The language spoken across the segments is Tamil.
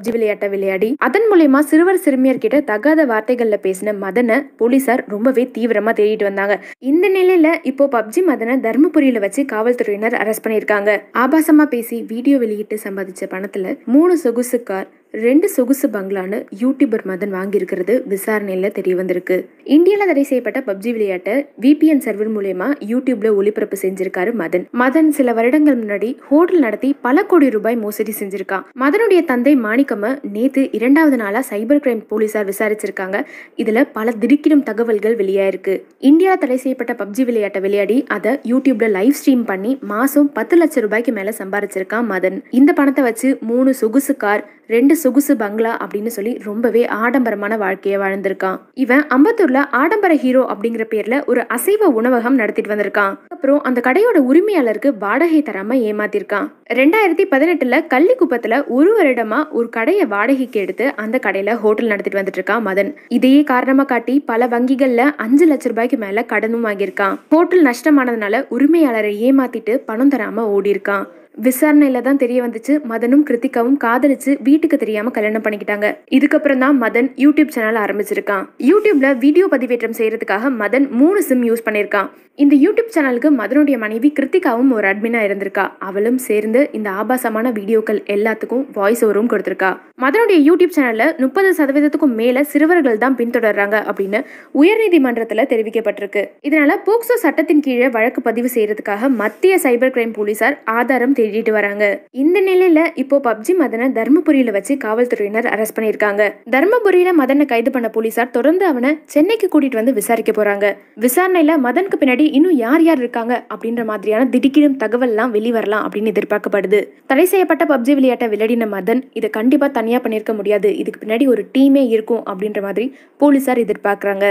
பப்ஜி விளையாட்டை விளையாடி அதன் மூலயமா சிறுவர் சிறுமியர் கிட்ட தகாத வார்த்தைகள்ல பேசின மதனை போலீசார் ரொம்பவே தீவிரமா தேடிட்டு வந்தாங்க இந்த நிலையில இப்போ பப்ஜி மதனை தர்மபுரியில வச்சு காவல்துறையினர் அரெஸ்ட் பண்ணியிருக்காங்க ஆபாசமா பேசி வீடியோ வெளியிட்டு சம்பாதிச்ச பணத்துல மூணு சொகுசு கார் ரெண்டு சொகுசு பங்களான்னு யூடியூபர் மதன் வாங்கியிருக்கிறது விசாரணையில் தெரிய வந்திருக்கு இந்தியாவில் தடை செய்யப்பட்ட பப்ஜி விளையாட்டை விபிஎன் சர்வர் மூலயமா யூடியூப்ல ஒளிபரப்பு செஞ்சிருக்காரு மதன் மதன் சில வருடங்கள் முன்னாடி ஹோட்டல் நடத்தி பல கோடி ரூபாய் மோசடி செஞ்சிருக்கான் மதனுடைய தந்தை மாணிக்கம நேத்து இரண்டாவது நாளா சைபர் கிரைம் போலீசார் விசாரிச்சிருக்காங்க இதுல பல திடுக்கிடும் தகவல்கள் வெளியாயிருக்கு இந்தியாவில் தடை செய்யப்பட்ட பப்ஜி விளையாட்டை விளையாடி அதை யூடியூப்ல லைவ் ஸ்ட்ரீம் பண்ணி மாசம் பத்து லட்சம் ரூபாய்க்கு மேல சம்பாரிச்சிருக்கான் மதன் இந்த பணத்தை வச்சு மூணு சொகுசு கார் ரெண்டு சொகுசு பங்களா அப்படின்னு சொல்லி ரொம்பவே ஆடம்பரமான வாழ்க்கையை வாழ்ந்திருக்கான் இவன் அம்பத்தூர்ல ஆடம்பர ஹீரோ அப்படிங்கிற பேர்ல ஒரு அசைவ உணவகம் நடத்திட்டு வந்திருக்கான் அப்புறம் அந்த கடையோட உரிமையாளருக்கு வாடகை தராம ஏமாத்திருக்கான் ரெண்டாயிரத்தி பதினெட்டுல கள்ளிக்குப்பத்துல ஒரு வருடமா ஒரு கடையை வாடகைக்கு எடுத்து அந்த கடையில ஹோட்டல் நடத்திட்டு வந்துட்டு இருக்கான் மதன் இதையே காரணமா காட்டி பல வங்கிகள்ல அஞ்சு லட்ச ரூபாய்க்கு மேல கடனும் வாங்கியிருக்கான் ஹோட்டல் நஷ்டமானதுனால உரிமையாளரை ஏமாத்திட்டு பணம் தராம ஓடி இருக்கான் விசாரணையில தான் தெரிய வந்துச்சு மதனும் கிருத்திகாவும் காதலிச்சு வீட்டுக்கு தெரியாம கல்யாணம் பண்ணிக்கிட்டாங்க இதுக்கப்புறம் தான் மதன் யூடியூப் சேனல் ஆரம்பிச்சிருக்கான் யூடியூப்ல வீடியோ பதிவேற்றம் செய்யறதுக்காக மதன் மூணு சிம் யூஸ் பண்ணியிருக்கான் இந்த யூடியூப் சேனலுக்கு மதனுடைய மனைவி கிருத்திகாவும் ஒரு அட்மினா இருந்திருக்கா அவளும் சேர்ந்து இந்த ஆபாசமான வீடியோக்கள் எல்லாத்துக்கும் வாய்ஸ் ஓவரும் கொடுத்திருக்கா மதனுடைய யூடியூப் சேனல்ல முப்பது சதவீதத்துக்கும் மேல சிறுவர்கள் தான் பின்தொடர்றாங்க அப்படின்னு உயர்நீதிமன்றத்துல தெரிவிக்கப்பட்டிருக்கு இதனால போக்சோ சட்டத்தின் கீழே வழக்கு பதிவு செய்யறதுக்காக மத்திய சைபர் கிரைம் போலீசார் ஆதாரம் தேடி தேடிட்டு வராங்க இந்த நிலையில இப்போ பப்ஜி மதனை தர்மபுரியில வச்சு காவல்துறையினர் அரெஸ்ட் பண்ணிருக்காங்க தர்மபுரியில மதனை கைது பண்ண போலீசார் தொடர்ந்து அவனை சென்னைக்கு கூட்டிட்டு வந்து விசாரிக்க போறாங்க விசாரணையில மதனுக்கு பின்னாடி இன்னும் யார் யார் இருக்காங்க அப்படின்ற மாதிரியான திடுக்கிடும் தகவல்லாம் வெளிவரலாம் அப்படின்னு எதிர்பார்க்கப்படுது தடை செய்யப்பட்ட பப்ஜி விளையாட்டை விளையாடின மதன் இதை கண்டிப்பா தனியா பண்ணிருக்க முடியாது இதுக்கு பின்னாடி ஒரு டீமே இருக்கும் அப்படின்ற மாதிரி போலீசார் எதிர்பார்க்கறாங்க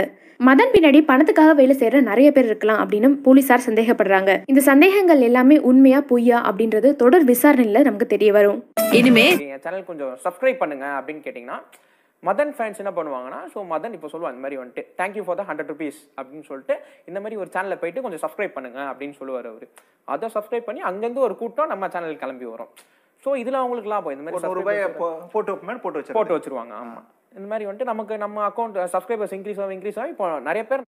மதன் பின்னாடி பணத்துக்காக வேலை செய்யற நிறைய பேர் இருக்கலாம் அப்படின்னு போலீசார் சந்தேகப்படுறாங்க இந்த சந்தேகங்கள் எல்லாமே உண்மையா பொய்யா அப்படின்ற அப்படிங்கிறது தொடர் விசாரணையில் நமக்கு தெரிய வரும் இனிமே என் சேனல் கொஞ்சம் சப்ஸ்கிரைப் பண்ணுங்க அப்படின்னு கேட்டிங்கன்னா மதன் ஃபேன்ஸ் என்ன பண்ணுவாங்கன்னா ஸோ மதன் இப்போ சொல்லுவாங்க இந்த மாதிரி வந்துட்டு thank you for the hundred rupees அப்படின்னு சொல்லிட்டு இந்த மாதிரி ஒரு சேனலில் போயிட்டு கொஞ்சம் சப்ஸ்கிரைப் பண்ணுங்க அப்படின்னு சொல்லுவார் அவர் அதை சப்ஸ்கிரைப் பண்ணி அங்கேருந்து ஒரு கூட்டம் நம்ம சேனல் கிளம்பி வரும் ஸோ இதில் அவங்களுக்கு லாபம் இந்த மாதிரி ஒரு ரூபாய் போட்டு வச்சு போட்டு வச்சிருவாங்க ஆமாம் இந்த மாதிரி வந்துட்டு நமக்கு நம்ம அக்கௌண்ட் சப்ஸ்கிரைபர்ஸ் இன்க்ரீஸ் ஆகும் இன்க்ரீஸ் ஆகும் இப்போ நிறைய பேர்